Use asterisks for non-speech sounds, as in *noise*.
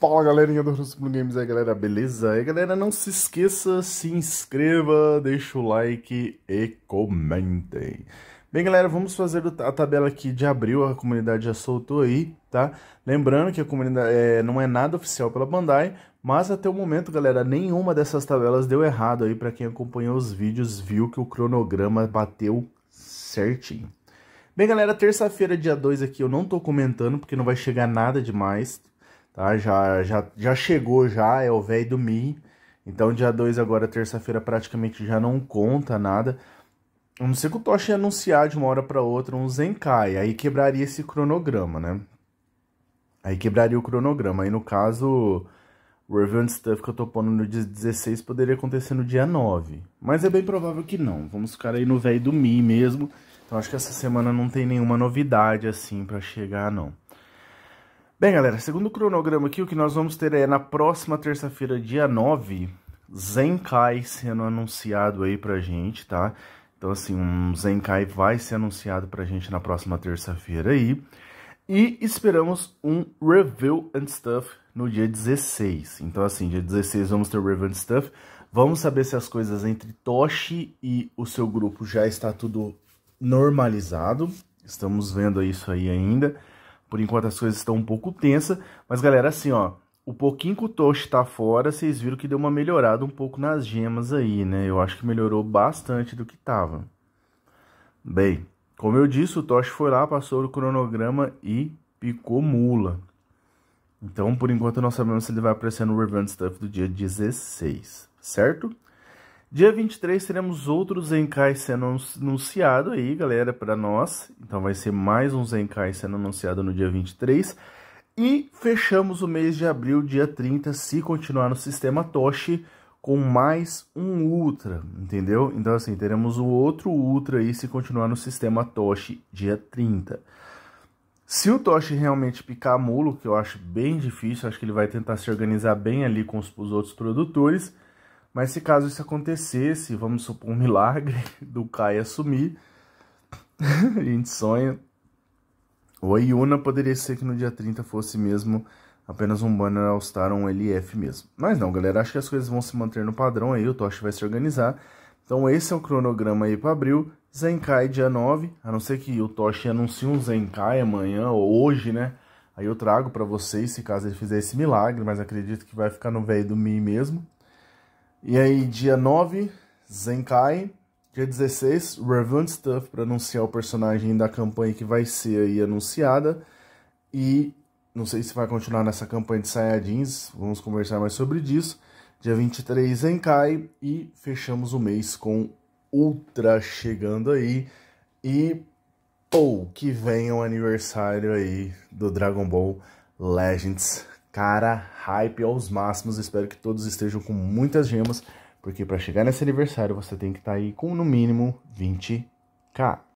Fala galerinha do Russum Games aí galera, beleza? E galera, não se esqueça, se inscreva, deixa o like e comentem. Bem galera, vamos fazer a tabela aqui de abril, a comunidade já soltou aí, tá? Lembrando que a comunidade é, não é nada oficial pela Bandai, mas até o momento galera, nenhuma dessas tabelas deu errado aí, pra quem acompanhou os vídeos viu que o cronograma bateu certinho. Bem galera, terça-feira dia 2 aqui eu não tô comentando, porque não vai chegar nada demais, tá? Já, já, já chegou já, é o velho do Mi. Então dia 2 agora, terça-feira, praticamente já não conta nada. A não ser que o toche anunciar de uma hora para outra um Zenkai, aí quebraria esse cronograma, né? Aí quebraria o cronograma. Aí no caso, o Revenge stuff que eu tô pondo no dia 16 poderia acontecer no dia 9. Mas é bem provável que não. Vamos ficar aí no velho do Mi mesmo. Então acho que essa semana não tem nenhuma novidade assim para chegar, não. Bem, galera, segundo o cronograma aqui, o que nós vamos ter é na próxima terça-feira, dia 9, Zenkai sendo anunciado aí pra gente, tá? Então, assim, um Zenkai vai ser anunciado pra gente na próxima terça-feira aí. E esperamos um Reveal and Stuff no dia 16. Então, assim, dia 16 vamos ter o and Stuff. Vamos saber se as coisas entre Toshi e o seu grupo já está tudo normalizado. Estamos vendo isso aí ainda. Por enquanto as coisas estão um pouco tensa, mas galera, assim, ó, o pouquinho que o Toche tá fora, vocês viram que deu uma melhorada um pouco nas gemas aí, né? Eu acho que melhorou bastante do que tava. Bem, como eu disse, o Toche foi lá, passou o cronograma e picou mula. Então, por enquanto, não sabemos se ele vai aparecer no Revenge Stuff do dia 16, certo? Dia 23 teremos outro Zenkai sendo anunciado aí, galera, para nós. Então vai ser mais um Zenkai sendo anunciado no dia 23. E fechamos o mês de abril, dia 30, se continuar no sistema Toshi, com mais um Ultra, entendeu? Então assim, teremos o outro Ultra aí se continuar no sistema Toshi, dia 30. Se o Toshi realmente picar mulo, que eu acho bem difícil, acho que ele vai tentar se organizar bem ali com os, os outros produtores mas se caso isso acontecesse, vamos supor um milagre *laughs* do Kai assumir, a *laughs* gente sonha. Ou a Yuna poderia ser que no dia 30 fosse mesmo apenas um banner All-Star ou um LF mesmo. Mas não, galera, acho que as coisas vão se manter no padrão aí, o Toshi vai se organizar. Então esse é o cronograma aí para abril. Zenkai dia 9, a não ser que o Toshi anuncie um Zenkai amanhã ou hoje, né? Aí eu trago para vocês se caso ele fizer esse milagre, mas acredito que vai ficar no velho do Mi mesmo. E aí, dia 9, Zenkai. Dia 16, Relevant Stuff, para anunciar o personagem da campanha que vai ser aí anunciada. E não sei se vai continuar nessa campanha de Saiyajins, vamos conversar mais sobre disso. Dia 23, Zenkai. E fechamos o mês com Ultra chegando aí. E, ou oh, que venha o aniversário aí do Dragon Ball Legends Cara, hype aos máximos. Espero que todos estejam com muitas gemas, porque para chegar nesse aniversário você tem que estar tá aí com no mínimo 20k.